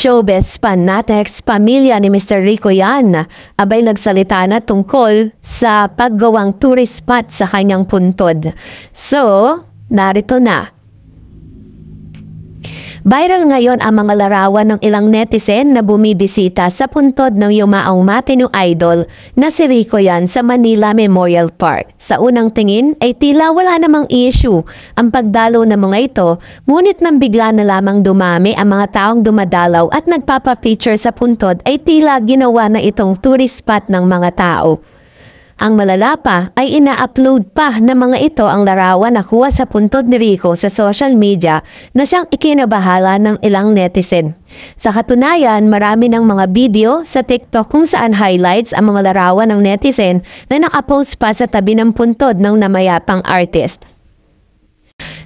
Showbiz Fanatics, pamilya ni Mr. Rico yan, abay nagsalita na tungkol sa paggawang tourist spot sa kanyang puntod. So, narito na Viral ngayon ang mga larawan ng ilang netizen na bumibisita sa puntod ng yumaong matinu idol na si Rico yan sa Manila Memorial Park. Sa unang tingin ay tila wala namang issue ang pagdalo ng mga ito, ngunit nang bigla na lamang dumami ang mga taong dumadalaw at nagpapa-feature sa puntod ay tila ginawa na itong tourist spot ng mga tao. Ang malala pa ay ina-upload pa ng mga ito ang larawan na kuha sa puntod ni Rico sa social media na siyang ikinabahala ng ilang netizen. Sa katunayan, marami ng mga video sa TikTok kung saan highlights ang mga larawan ng netizen na nakapost pa sa tabi ng puntod ng namayapang artist.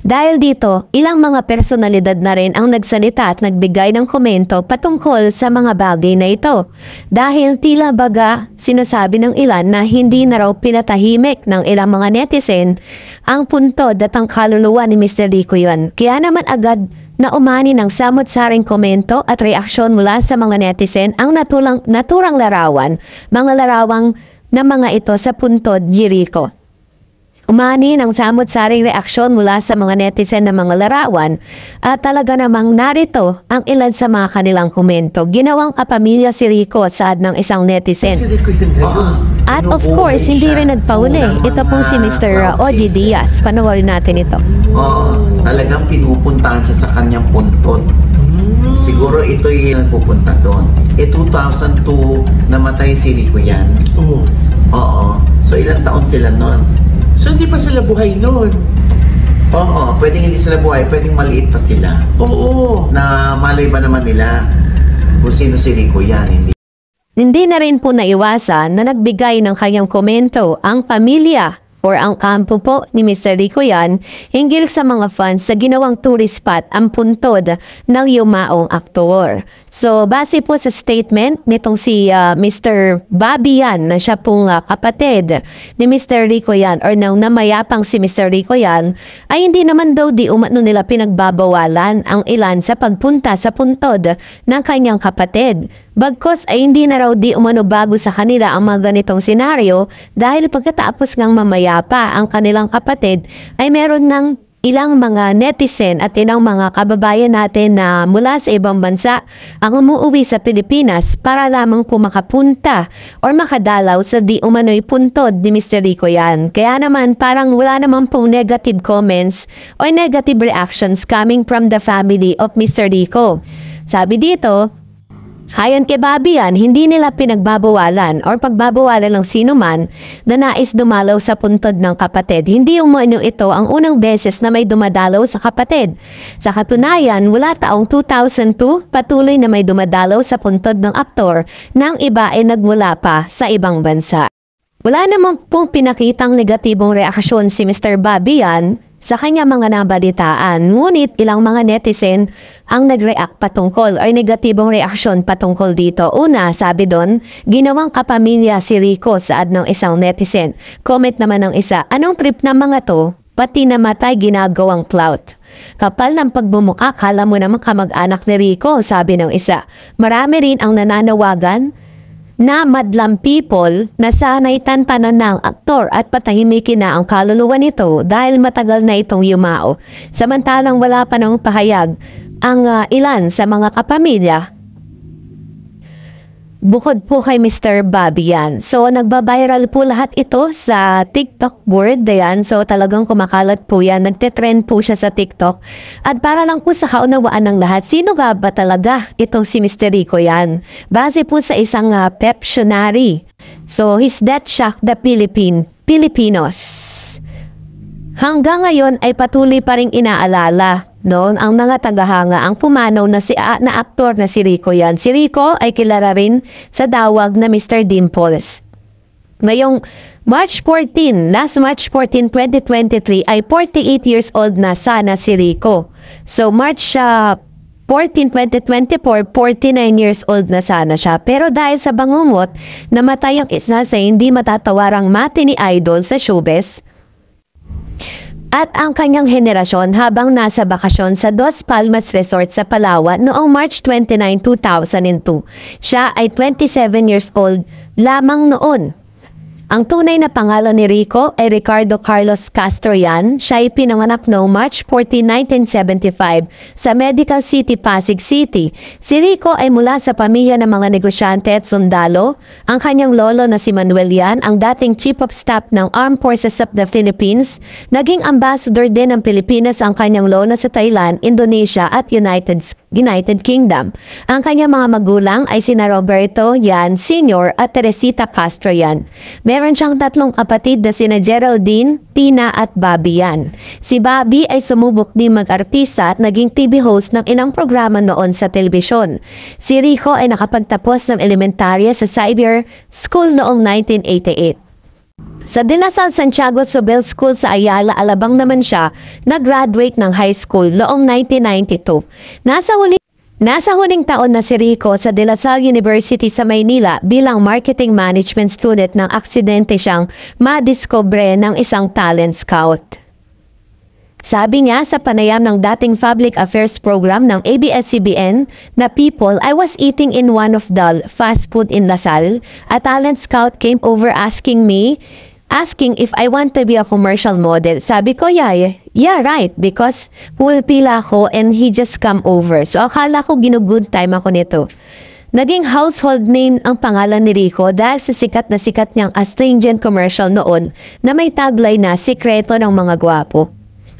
Dahil dito, ilang mga personalidad na rin ang nagsalita at nagbigay ng komento patungkol sa mga bagay na ito. Dahil tila baga, sinasabi ng ilan na hindi na raw pinatahimik ng ilang mga netizen ang puntod at ang kaluluwa ni Mr. Rico yun. Kaya naman agad na umani ng samot-saring komento at reaksyon mula sa mga netizen ang natulang, naturang larawan, mga larawang na mga ito sa puntod Rico. Umani ng samot-saring reaksyon mula sa mga netizen ng mga larawan at talaga namang narito ang ilan sa mga kanilang komento. Ginawang kapamilya si Rico saad ng isang netizen. At of course, hindi rin nagpauli. Ito pong si Mr. Oji Diaz. Panoorin natin ito. Oo, talagang pinupuntahan siya sa kanyang puntot. Hmm. Siguro ito yung pupunta doon. E eh, 2002, namatay si Rico yan. Oo. Oo. So ilang taon sila noon? So hindi pa sila buhay noon. Oo, pwedeng hindi sila buhay, pwedeng maliit pa sila. Oo. Na malay ba naman nila kung sino si Rico yan, hindi. Hindi na rin po naiwasan na nagbigay ng kanyang komento ang pamilya or ang kampo po ni Mr. Rico yan, hinggil sa mga fans sa ginawang tourist spot ang puntod ng yumaong aktor. So, base po sa statement nitong si uh, ah, Mr. Bobby Yan na siya pong uh, kapatid ni Mr. Rico yan, or nang namayapang si Mr. Rico yan, ay hindi naman daw di umatno nila pinagbabawalan ang ilan sa pagpunta sa puntod ng kanyang kapatid. Bagkos ay hindi na raw di umano bago sa kanila ang mga ganitong senaryo dahil pagkatapos ngang mamaya pa ang kanilang kapatid ay meron ng ilang mga netizen at ilang mga kababayan natin na mula sa ibang bansa ang umuwi sa Pilipinas para lamang po makapunta or makadalaw sa di umano'y puntod ni Mr. Rico yan. Kaya naman parang wala naman pong negative comments or negative reactions coming from the family of Mr. Rico. Sabi dito, Ayon kay Babian, hindi nila pinagbabawalan or pagbabawalan ng sino man na nais dumalaw sa puntod ng kapatid. Hindi umano ito ang unang beses na may dumadalaw sa kapatid. Sa katunayan, wala taong 2002, patuloy na may dumadalaw sa puntod ng aktor nang iba ay nagmula pa sa ibang bansa. Wala namang pong pinakitang negatibong reaksyon si Mr. Babian sa kanya mga nabalitaan. Ngunit ilang mga netizen ang nag-react patungkol ay negatibong reaksyon patungkol dito. Una, sabi doon, ginawang kapamilya si Rico sa ad ng isang netizen. Comment naman ng isa, anong trip ng mga to? Pati namatay ginagawang clout. Kapal ng pagbumuka, kala mo naman kamag-anak ni Rico, sabi ng isa. Marami rin ang nananawagan na madlam people na sanay tantanan ng aktor at patahimikin na ang kaluluwa nito dahil matagal na itong yumao. Samantalang wala pa ng pahayag ang uh, ilan sa mga kapamilya Bukod po kay Mr. Bobby yan. So, nagbabiral po lahat ito sa TikTok board yan. So, talagang kumakalat po yan. Nagtitrend po siya sa TikTok. At para lang po sa kaunawaan ng lahat, sino nga ba talaga itong si Mr. Rico yan? Base po sa isang uh, peptionary. So, his death shock the Philippine, Filipinos. Hanggang ngayon ay patuloy pa rin inaalala noon ang mga tagahanga ang pumanaw na si A na aktor na si Rico yan. Si Rico ay kilala rin sa dawag na Mr. Dimples. Ngayong March 14, last March 14, 2023 ay 48 years old na sana si Rico. So March uh, 14, 2024, 49 years old na sana siya. Pero dahil sa bangungot, namatay ang isa sa hindi matatawarang mati ni Idol sa showbiz at ang kanyang henerasyon habang nasa bakasyon sa Dos Palmas Resort sa Palawan noong March 29, 2002. Siya ay 27 years old lamang noon. Ang tunay na pangalan ni Rico ay Ricardo Carlos Castroyan. Siya ay pinanganak no March 14, 1975 sa Medical City, Pasig City. Si Rico ay mula sa pamilya ng mga negosyante at sundalo. Ang kanyang lolo na si Manuel Yan ang dating Chief of Staff ng Armed Forces of the Philippines. Naging ambassador din ng Pilipinas ang kanyang lolo sa Thailand, Indonesia at United States. United Kingdom. Ang kanyang mga magulang ay sina Roberto Yan Sr. at Teresita Castro Yan. Meron siyang tatlong kapatid na sina Geraldine, Tina at Bobby Yan. Si Bobby ay sumubok din mag-artista at naging TV host ng ilang programa noon sa telebisyon. Si Rico ay nakapagtapos ng elementarya sa Cyber School noong 1988. Sa Dinasal Santiago Sobel School sa Ayala, Alabang naman siya, nag-graduate ng high school noong 1992. Nasa huli Nasa huling taon na si Rico sa De La Salle University sa Maynila bilang marketing management student nang aksidente siyang madiskobre ng isang talent scout. Sabi niya sa panayam ng dating public affairs program ng ABS-CBN na people I was eating in one of the fast food in Lasal, a talent scout came over asking me, asking if I want to be a commercial model. Sabi ko, yeah, yeah, right. Because pumipila ako and he just come over. So akala ko ginugood time ako nito. Naging household name ang pangalan ni Rico dahil sa sikat na sikat niyang astringent commercial noon na may taglay na sikreto ng mga gwapo.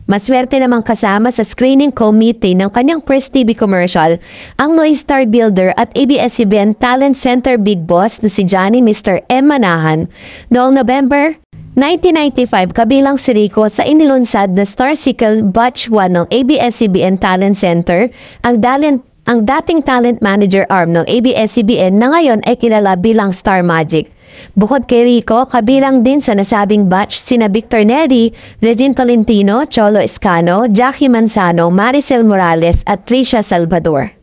Maswerte namang kasama sa screening committee ng kanyang first TV commercial ang Noise Star Builder at ABS-CBN Talent Center Big Boss na si Johnny Mr. M. Manahan noong November 1995 kabilang si Rico sa inilunsad na Star Cycle Batch 1 ng ABS-CBN Talent Center ang talent ang dating talent manager arm ng ABS-CBN na ngayon ay kilala bilang Star Magic. Bukod kay Rico, kabilang din sa nasabing batch sina Victor Neri, Regine Tolentino, Cholo Escano, Jackie Manzano, Maricel Morales at Tricia Salvador.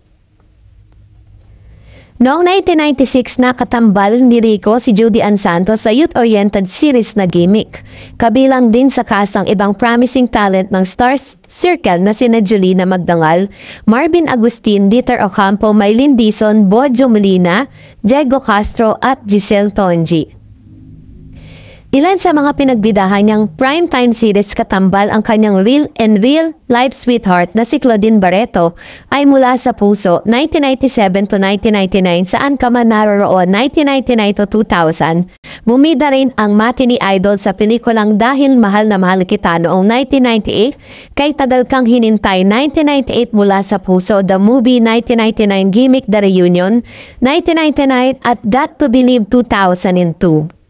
Noong 1996 nakatambal ni Rico si Judy Ann Santos sa youth-oriented series na Gimmick. Kabilang din sa kasang ibang promising talent ng Stars Circle na sina Julina Magdangal, Marvin Agustin, Dieter Ocampo, Mylene Dison, Bojo Molina, Diego Castro at Giselle Tonji. Ilan sa mga pinagbidahan niyang primetime series katambal ang kanyang real and real life sweetheart na si Claudine Barreto ay mula sa puso 1997 to 1999 saan ka man naroroon 1999 to 2000. Bumida rin ang mati ni idol sa pelikulang Dahil Mahal na Mahal Kita noong 1998 kay Tagal Kang Hinintay 1998 mula sa puso The Movie 1999 Gimmick The Reunion 1999 at That to Believe 2002.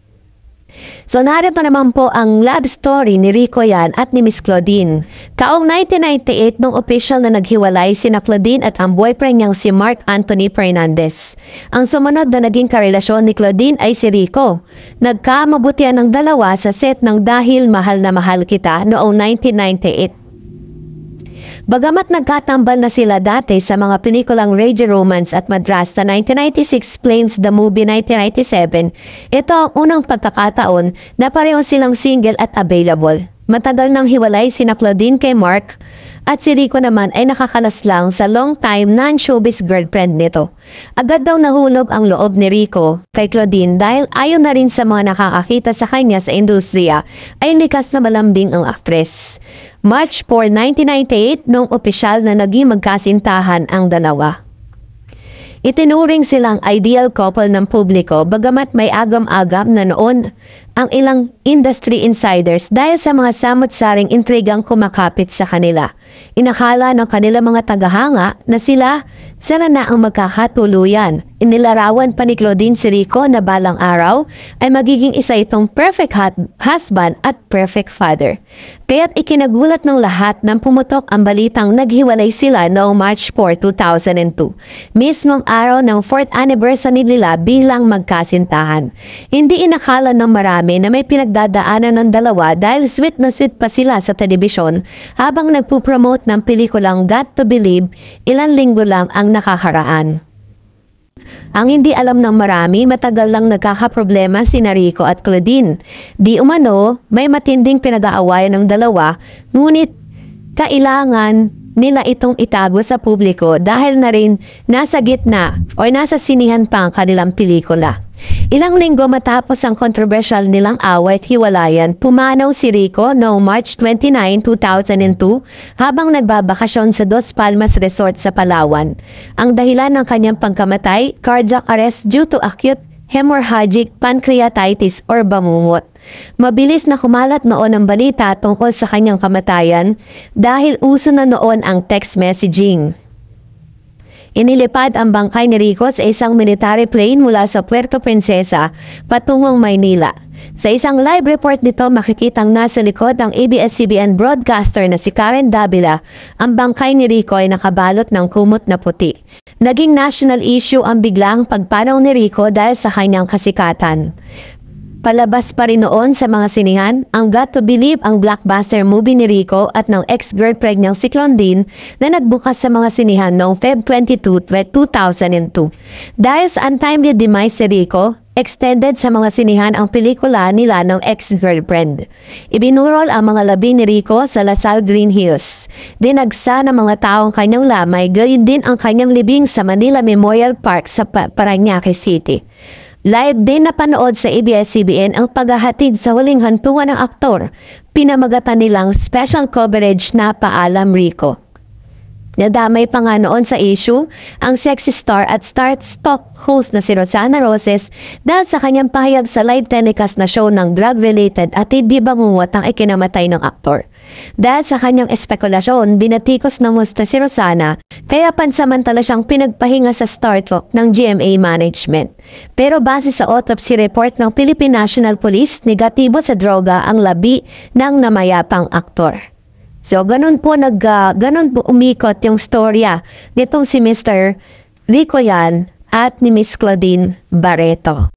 So narito naman po ang love story ni Rico Yan at ni Miss Claudine. Kaong 1998 nung official na naghiwalay sina Claudine at ang boyfriend niyang si Mark Anthony Fernandez. Ang sumunod na naging karelasyon ni Claudine ay si Rico. Nagkamabutihan ng dalawa sa set ng Dahil Mahal na Mahal Kita noong 1998. Bagamat nagkatambal na sila dati sa mga pelikulang Rage Romance at Madrasta 1996 Flames the Movie 1997, ito ang unang pagkakataon na pareho silang single at available. Matagal nang hiwalay sina Claudine kay Mark at si Rico naman ay nakakalas lang sa long-time non-showbiz girlfriend nito. Agad daw nahulog ang loob ni Rico kay Claudine dahil ayaw na rin sa mga nakakakita sa kanya sa industriya ay likas na malambing ang actress. March 4, 1998 noong opisyal na naging magkasintahan ang dalawa. Itinuring silang ideal couple ng publiko bagamat may agam-agam na noon ang ilang industry insiders dahil sa mga samot-saring intrigang kumakapit sa kanila. Inakala ng kanila mga tagahanga na sila sana na ang magkakatuluyan. Inilarawan pa ni Claudine si Rico na balang araw ay magiging isa itong perfect husband at perfect father. Kaya't ikinagulat ng lahat nang pumutok ang balitang naghiwalay sila noong March 4, 2002. Mismong araw ng 4th anniversary nila bilang magkasintahan. Hindi inakala ng marami namin na may pinagdadaanan ng dalawa dahil sweet na sweet pa sila sa telebisyon habang nagpo-promote ng pelikulang Got to Believe ilan linggo lang ang nakakaraan. Ang hindi alam ng marami, matagal lang nagkakaproblema si Narico at Claudine. Di umano, may matinding pinag-aawayan ng dalawa, ngunit kailangan nila itong itago sa publiko dahil na rin nasa gitna o nasa sinihan pa ang kanilang pelikula. Ilang linggo matapos ang controversial nilang away at hiwalayan, pumanaw si Rico noong March 29, 2002 habang nagbabakasyon sa Dos Palmas Resort sa Palawan. Ang dahilan ng kanyang pangkamatay, cardiac arrest due to acute hemorrhagic pancreatitis or bamumot. Mabilis na kumalat noon ang balita tungkol sa kanyang kamatayan dahil uso na noon ang text messaging. Inilipad ang bangkay ni Rico sa isang military plane mula sa Puerto Princesa patungong Maynila. Sa isang live report nito makikitang nasa likod ang ABS-CBN broadcaster na si Karen Davila, ang bangkay ni Rico ay nakabalot ng kumot na puti. Naging national issue ang biglang pagpanaw ni Rico dahil sa kanyang kasikatan. Palabas pa rin noon sa mga sinihan ang Got to Believe ang blockbuster movie ni Rico at ng ex-girlfriend niyang si Claudine na nagbukas sa mga sinihan noong Feb 22, 2002. Dahil sa untimely demise si Rico, Extended sa mga sinihan ang pelikula nila ng ex-girlfriend. Ibinurol ang mga labi ni Rico sa Lasal Green Hills. Dinagsa ng mga taong kanyang lamay, gayon din ang kanyang libing sa Manila Memorial Park sa Parañaque City. Live din napanood sa ABS-CBN ang paghahatid sa huling hantungan ng aktor, pinamagatan nilang special coverage na Paalam Rico. Nadamay pa nga noon sa issue ang sexy star at start talk host na si Rosana Roses dahil sa kanyang pahayag sa live telecast na show ng drug-related at hindi bangungot ang ikinamatay ng aktor. Dahil sa kanyang espekulasyon, binatikos na musta si Rosana kaya pansamantala siyang pinagpahinga sa star talk ng GMA Management. Pero base sa autopsy report ng Philippine National Police, negatibo sa droga ang labi ng namayapang aktor. So, ganun po, nag, uh, ganun po umikot yung storya nitong si Mr. Rico Yan at ni Miss Claudine Barreto.